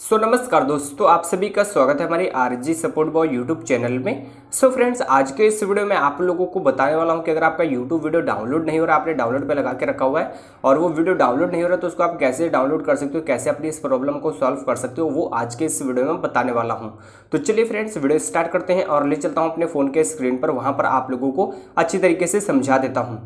सो so, नमस्कार दोस्तों आप सभी का स्वागत है हमारे R G support boy YouTube channel में सो so, फ्रेंड्स आज के इस वीडियो में आप लोगों को बताने वाला हूं कि अगर आपका यूट्यूब वीडियो डाउनलोड नहीं हो रहा आपने डाउनलोड पे लगा के रखा हुआ है और वो वीडियो डाउनलोड नहीं हो रहा तो उसको आप कैसे डाउनलोड कर सकते हो कैसे अपनी इस प्रॉब्लम को सॉल्व कर सकते हो वो आज के इस वीडियो में बताने वाला हूँ तो चलिए फ्रेंड्स वीडियो स्टार्ट करते हैं और ले चलता हूँ अपने फ़ोन के स्क्रीन पर वहाँ पर आप लोगों को अच्छी तरीके से समझा देता हूँ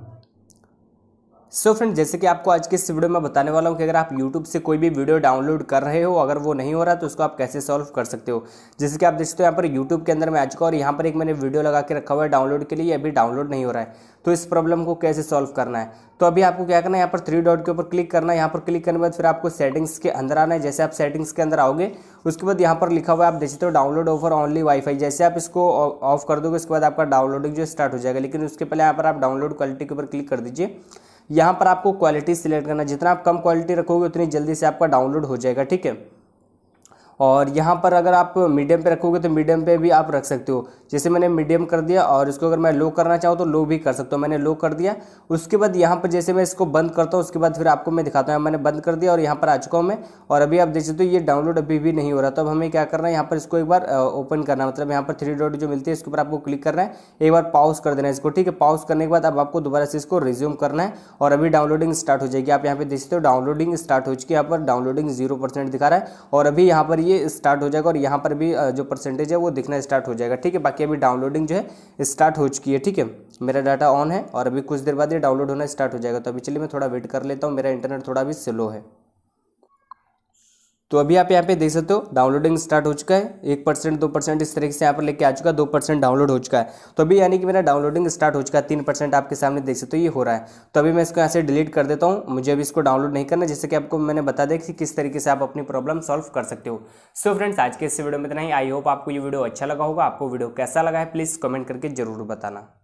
सो so फ्रेंड जैसे कि आपको आज के इस वीडियो में बताने वाला हूँ कि अगर आप यूट्यूब से कोई भी वीडियो डाउनलोड कर रहे हो अगर वो नहीं हो रहा तो उसको आप कैसे सॉल्व कर सकते हो जैसे कि आप देख सकते हो यहाँ पर यूट्यूब के अंदर मैं आ चुका और यहाँ पर एक मैंने वीडियो लगा के रखा हुआ है डाउनलोड के लिए अभी डाउनलोड नहीं हो रहा है तो इस प्रॉब्लम को कैसे सॉल्व करना है तो अभी आपको क्या करना है यहाँ पर थ्री डॉट के ऊपर क्लिक करना है यहाँ पर क्लिक करने के बाद फिर आपको सेटिंग्स के अंदर आना है जैसे आप सेटिंग्स के अंदर आओगे उसके बाद यहाँ पर लिखा हुआ है आप देख सकते हो डाउनलोड ऑफर ऑनली वाईफाई जैसे आप इसको ऑफ कर दोगे उसके बाद आपका डाउनलोडिंग जो स्टार्ट हो जाएगा लेकिन उसके पहले यहाँ पर आप डाउनलोड क्वालिटी के ऊपर क्लिक कर दीजिए यहाँ पर आपको क्वालिटी सिलेक्ट करना जितना आप कम क्वालिटी रखोगे उतनी जल्दी से आपका डाउनलोड हो जाएगा ठीक है और यहाँ पर अगर आप मीडियम पे रखोगे तो मीडियम पे भी आप रख सकते हो जैसे मैंने मीडियम कर दिया और इसको अगर मैं लो करना चाहूँ तो लो भी कर सकता हूँ मैंने लो कर दिया उसके बाद यहाँ पर जैसे मैं इसको बंद करता हूँ उसके बाद फिर आपको मैं दिखाता हूँ मैंने बंद कर दिया और यहाँ पर आ चुका हूँ मैं और अभी आप देख सकते हो ये डाउनलोड अभी भी नहीं हो रहा तो अब हमें क्या करना है यहाँ पर इसको एक बार ओपन करना मतलब यहाँ पर थ्री डॉट जो मिलती है इसके ऊपर आपको क्लिक करना है एक बार पाउस कर देना है इसको ठीक है पाउस करने के बाद अब आपको दोबारा से इसको रिज्यूम करना है और अभी डाउनलोडिंग स्टार्ट हो जाएगी आप यहाँ पर देख सकते हो डाउनलोडिंग स्टार्ट हो चुकी है यहाँ पर डाउनलोडिंग जीरो दिखा रहा है और अभी यहाँ पर ये स्टार्ट हो जाएगा और यहाँ पर भी जो परसेंटेज है वो दिखना स्टार्ट हो जाएगा ठीक है बाकी अभी डाउनलोडिंग जो है स्टार्ट हो चुकी है ठीक है मेरा डाटा ऑन है और अभी कुछ देर बाद ये डाउनलोड होना स्टार्ट हो जाएगा तो अभी चलिए मैं थोड़ा वेट कर लेता हूँ मेरा इंटरनेट थोड़ा भी स्लो है तो अभी आप यहाँ पे देख सकते हो डाउनलोडिंग स्टार्ट हो चुका है एक परसेंट दो परसेंट इस तरीके से यहाँ पर लेके आ चुका है दो परसेंट डाउनलोड हो चुका है तो अभी यानी कि मेरा डाउनलोडिंग स्टार्ट हो चुका है तीन परसेंट आपके सामने देख सकते हो ये हो रहा है तो अभी मैं इसको यहाँ से डिलीट कर देता हूँ मुझे अभी इसको डाउनलोड नहीं करना जैसे कि आपको मैंने बता दें कि किस तरीके से आप अपनी प्रॉब्लम सॉल्व कर सकते हो सो फ्रेंड्स आज के इस वीडियो में इतना ही आई होप आपको ये वीडियो अच्छा लगा होगा आपको वीडियो कैसा लगा है प्लीज़ कमेंट करके जरूर बताना